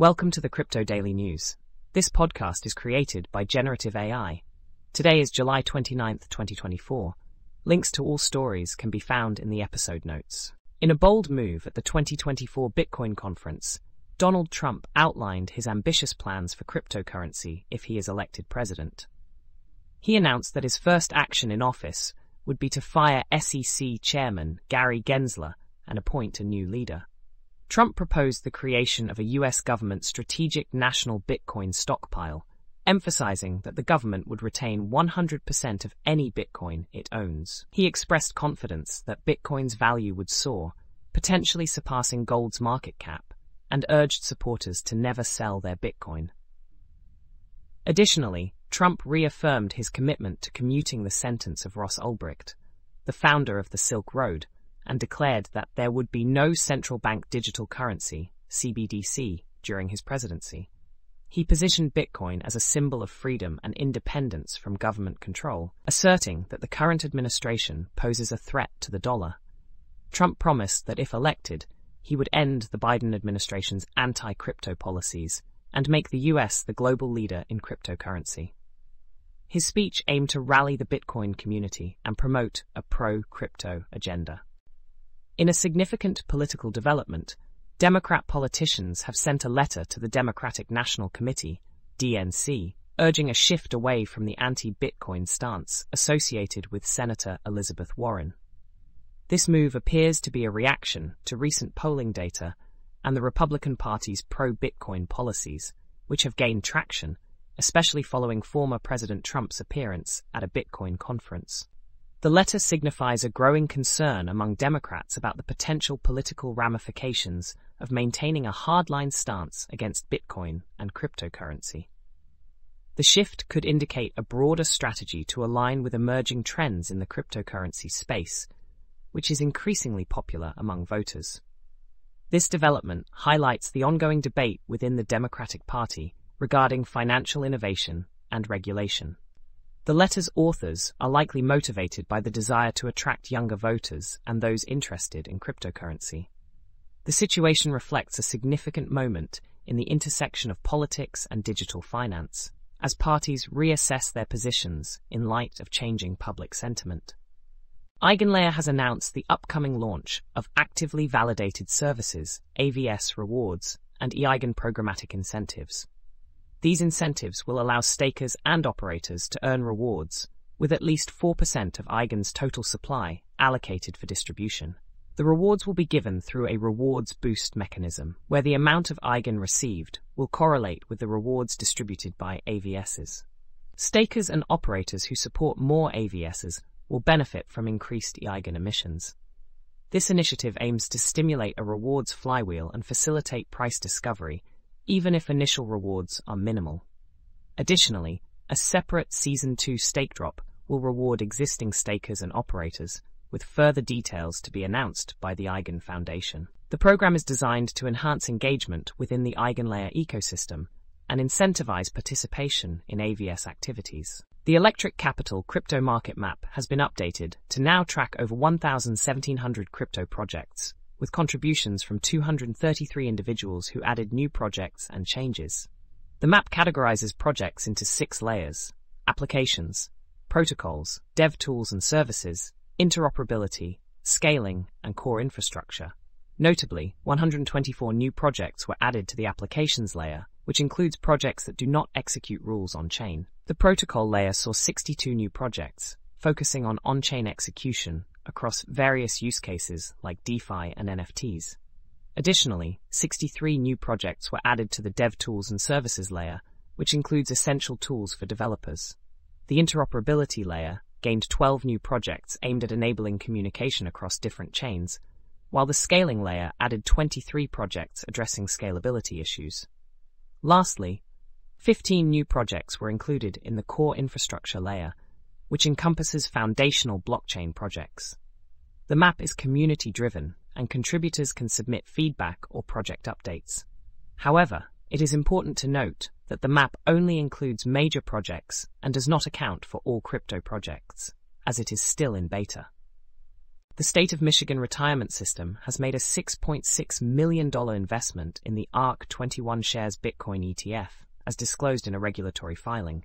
Welcome to the Crypto Daily News. This podcast is created by Generative AI. Today is July 29th, 2024. Links to all stories can be found in the episode notes. In a bold move at the 2024 Bitcoin conference, Donald Trump outlined his ambitious plans for cryptocurrency if he is elected president. He announced that his first action in office would be to fire SEC Chairman Gary Gensler and appoint a new leader. Trump proposed the creation of a U.S. government strategic national Bitcoin stockpile, emphasizing that the government would retain 100% of any Bitcoin it owns. He expressed confidence that Bitcoin's value would soar, potentially surpassing gold's market cap, and urged supporters to never sell their Bitcoin. Additionally, Trump reaffirmed his commitment to commuting the sentence of Ross Ulbricht, the founder of the Silk Road, and declared that there would be no central bank digital currency, CBDC, during his presidency. He positioned Bitcoin as a symbol of freedom and independence from government control, asserting that the current administration poses a threat to the dollar. Trump promised that if elected, he would end the Biden administration's anti-crypto policies and make the US the global leader in cryptocurrency. His speech aimed to rally the Bitcoin community and promote a pro-crypto agenda. In a significant political development, Democrat politicians have sent a letter to the Democratic National Committee, DNC, urging a shift away from the anti-Bitcoin stance associated with Senator Elizabeth Warren. This move appears to be a reaction to recent polling data and the Republican Party's pro-Bitcoin policies, which have gained traction, especially following former President Trump's appearance at a Bitcoin conference. The letter signifies a growing concern among Democrats about the potential political ramifications of maintaining a hardline stance against Bitcoin and cryptocurrency. The shift could indicate a broader strategy to align with emerging trends in the cryptocurrency space, which is increasingly popular among voters. This development highlights the ongoing debate within the Democratic Party regarding financial innovation and regulation. The letter's authors are likely motivated by the desire to attract younger voters and those interested in cryptocurrency. The situation reflects a significant moment in the intersection of politics and digital finance, as parties reassess their positions in light of changing public sentiment. Eigenlayer has announced the upcoming launch of Actively Validated Services, AVS Rewards, and eEigen Programmatic Incentives, these incentives will allow stakers and operators to earn rewards, with at least 4% of Eigen's total supply allocated for distribution. The rewards will be given through a rewards boost mechanism, where the amount of Eigen received will correlate with the rewards distributed by AVSs. Stakers and operators who support more AVSs will benefit from increased Eigen emissions. This initiative aims to stimulate a rewards flywheel and facilitate price discovery even if initial rewards are minimal. Additionally, a separate Season 2 stake drop will reward existing stakers and operators, with further details to be announced by the Eigen Foundation. The program is designed to enhance engagement within the EigenLayer ecosystem and incentivize participation in AVS activities. The Electric Capital crypto market map has been updated to now track over 1,700 crypto projects, with contributions from 233 individuals who added new projects and changes. The map categorizes projects into six layers applications, protocols, dev tools and services, interoperability, scaling, and core infrastructure. Notably, 124 new projects were added to the applications layer, which includes projects that do not execute rules on chain. The protocol layer saw 62 new projects, focusing on on chain execution across various use cases like DeFi and NFTs. Additionally, 63 new projects were added to the dev tools and services layer, which includes essential tools for developers. The interoperability layer gained 12 new projects aimed at enabling communication across different chains, while the scaling layer added 23 projects addressing scalability issues. Lastly, 15 new projects were included in the core infrastructure layer, which encompasses foundational blockchain projects. The map is community driven and contributors can submit feedback or project updates. However, it is important to note that the map only includes major projects and does not account for all crypto projects, as it is still in beta. The State of Michigan retirement system has made a $6.6 million investment in the ARC 21 shares Bitcoin ETF, as disclosed in a regulatory filing.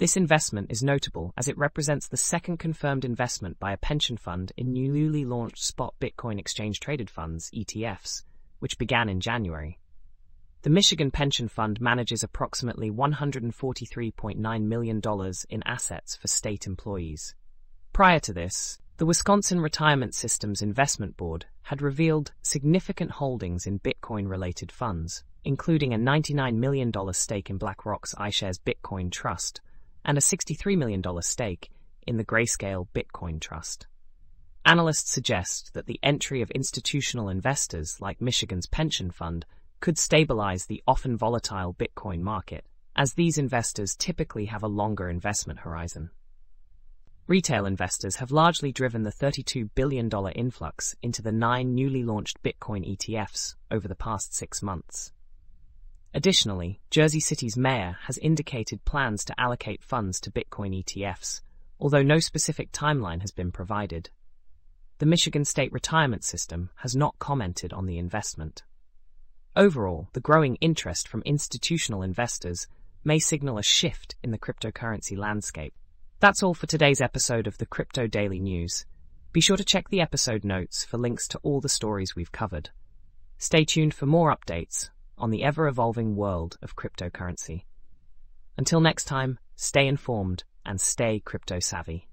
This investment is notable as it represents the second confirmed investment by a pension fund in newly launched spot Bitcoin exchange traded funds ETFs, which began in January. The Michigan Pension Fund manages approximately $143.9 million in assets for state employees. Prior to this, the Wisconsin Retirement Systems Investment Board had revealed significant holdings in Bitcoin related funds, including a $99 million stake in BlackRock's iShares Bitcoin Trust and a $63 million stake in the Grayscale Bitcoin Trust. Analysts suggest that the entry of institutional investors like Michigan's pension fund could stabilize the often volatile Bitcoin market, as these investors typically have a longer investment horizon. Retail investors have largely driven the $32 billion influx into the nine newly launched Bitcoin ETFs over the past six months. Additionally, Jersey City's mayor has indicated plans to allocate funds to Bitcoin ETFs, although no specific timeline has been provided. The Michigan State Retirement System has not commented on the investment. Overall, the growing interest from institutional investors may signal a shift in the cryptocurrency landscape. That's all for today's episode of the Crypto Daily News. Be sure to check the episode notes for links to all the stories we've covered. Stay tuned for more updates on the ever evolving world of cryptocurrency. Until next time, stay informed and stay crypto savvy.